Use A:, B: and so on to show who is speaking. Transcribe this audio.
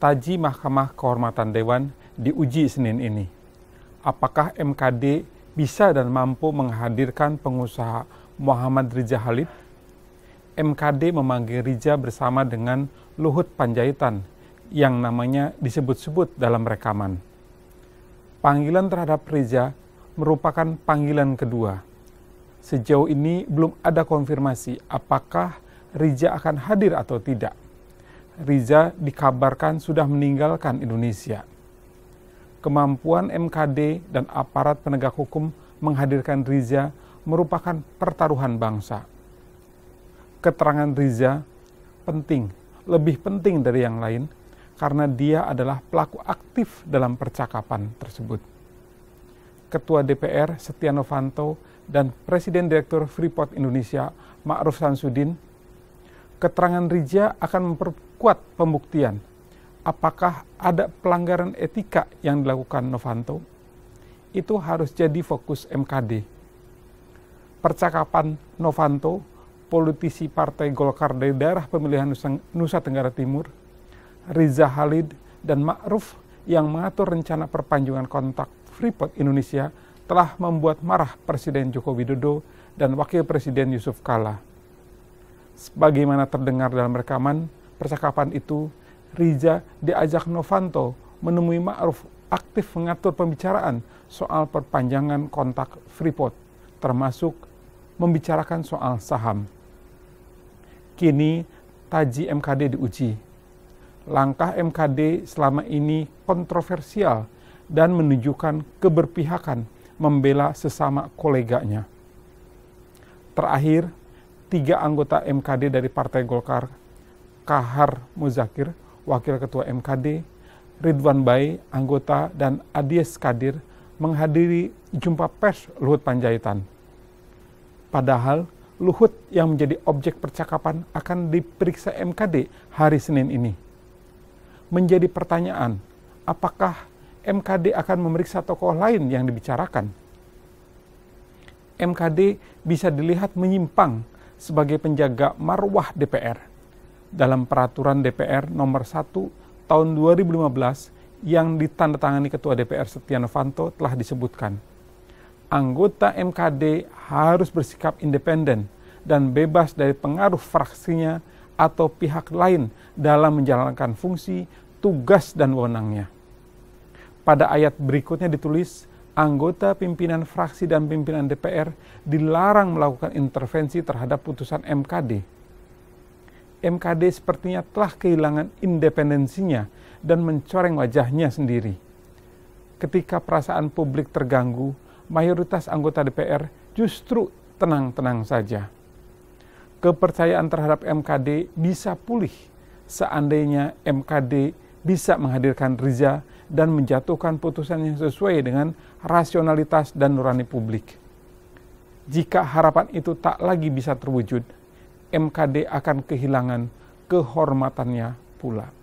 A: taji Mahkamah Kehormatan Dewan diuji Senin ini. Apakah MKD bisa dan mampu menghadirkan pengusaha Muhammad Rija Halid? MKD memanggil Rija bersama dengan Luhut Panjaitan yang namanya disebut-sebut dalam rekaman. Panggilan terhadap Rija merupakan panggilan kedua. Sejauh ini belum ada konfirmasi apakah Rija akan hadir atau tidak. Riza dikabarkan sudah meninggalkan Indonesia. Kemampuan MKD dan aparat penegak hukum menghadirkan Riza merupakan pertaruhan bangsa. Keterangan Riza penting, lebih penting dari yang lain, karena dia adalah pelaku aktif dalam percakapan tersebut. Ketua DPR Setia Novanto dan Presiden Direktur Freeport Indonesia Ma'ruf Samsudin, keterangan Riza akan memper kuat pembuktian apakah ada pelanggaran etika yang dilakukan Novanto, itu harus jadi fokus MKD. Percakapan Novanto, politisi Partai Golkar dari daerah pemilihan Nusa Tenggara Timur, Riza Halid, dan Ma'ruf yang mengatur rencana perpanjangan kontak Freeport Indonesia telah membuat marah Presiden Joko Widodo dan Wakil Presiden Yusuf Kala. Sebagaimana terdengar dalam rekaman, Percakapan itu, Riza diajak Novanto menemui Ma'ruf aktif mengatur pembicaraan soal perpanjangan kontak Freeport, termasuk membicarakan soal saham. Kini, taji MKD diuji. Langkah MKD selama ini kontroversial dan menunjukkan keberpihakan membela sesama koleganya. Terakhir, tiga anggota MKD dari Partai Golkar Kahar Muzakir, Wakil Ketua MKD, Ridwan Bay, anggota, dan Adies Kadir menghadiri jumpa pers Luhut Panjaitan. Padahal Luhut yang menjadi objek percakapan akan diperiksa MKD hari Senin ini. Menjadi pertanyaan, apakah MKD akan memeriksa tokoh lain yang dibicarakan? MKD bisa dilihat menyimpang sebagai penjaga marwah DPR dalam peraturan DPR nomor 1 tahun 2015 yang ditandatangani Ketua DPR Setia Novanto telah disebutkan. Anggota MKD harus bersikap independen dan bebas dari pengaruh fraksinya atau pihak lain dalam menjalankan fungsi, tugas, dan wewenangnya. Pada ayat berikutnya ditulis, anggota pimpinan fraksi dan pimpinan DPR dilarang melakukan intervensi terhadap putusan MKD MKD sepertinya telah kehilangan independensinya dan mencoreng wajahnya sendiri. Ketika perasaan publik terganggu, mayoritas anggota DPR justru tenang-tenang saja. Kepercayaan terhadap MKD bisa pulih seandainya MKD bisa menghadirkan Riza dan menjatuhkan putusan yang sesuai dengan rasionalitas dan nurani publik. Jika harapan itu tak lagi bisa terwujud, MKD akan kehilangan kehormatannya pula.